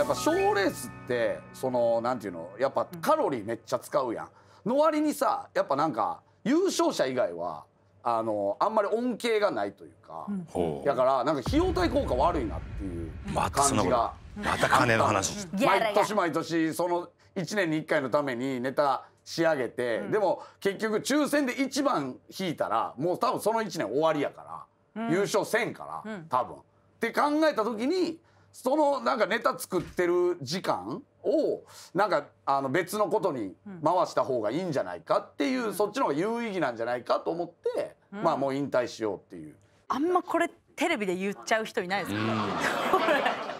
やっぱ賞レースってそのなんていうのやっぱカロリーめっちゃ使うやん。の割にさやっぱなんか優勝者以外はあのあんまり恩恵がないというか、うん、だからなんか費用対効果悪いなっていう感じがまた金の話毎年毎年その1年に1回のためにネタ仕上げて、うん、でも結局抽選で1番引いたらもう多分その1年終わりやから、うん、優勝せんから、多分。って考えた時にそのなんかネタ作ってる時間をなんかあの別のことに回した方がいいんじゃないかっていう、うん、そっちの方が有意義なんじゃないかと思って、うん、まあもう引退しようっていう。あんまこれテレビで言っちゃう人いないですか、ね、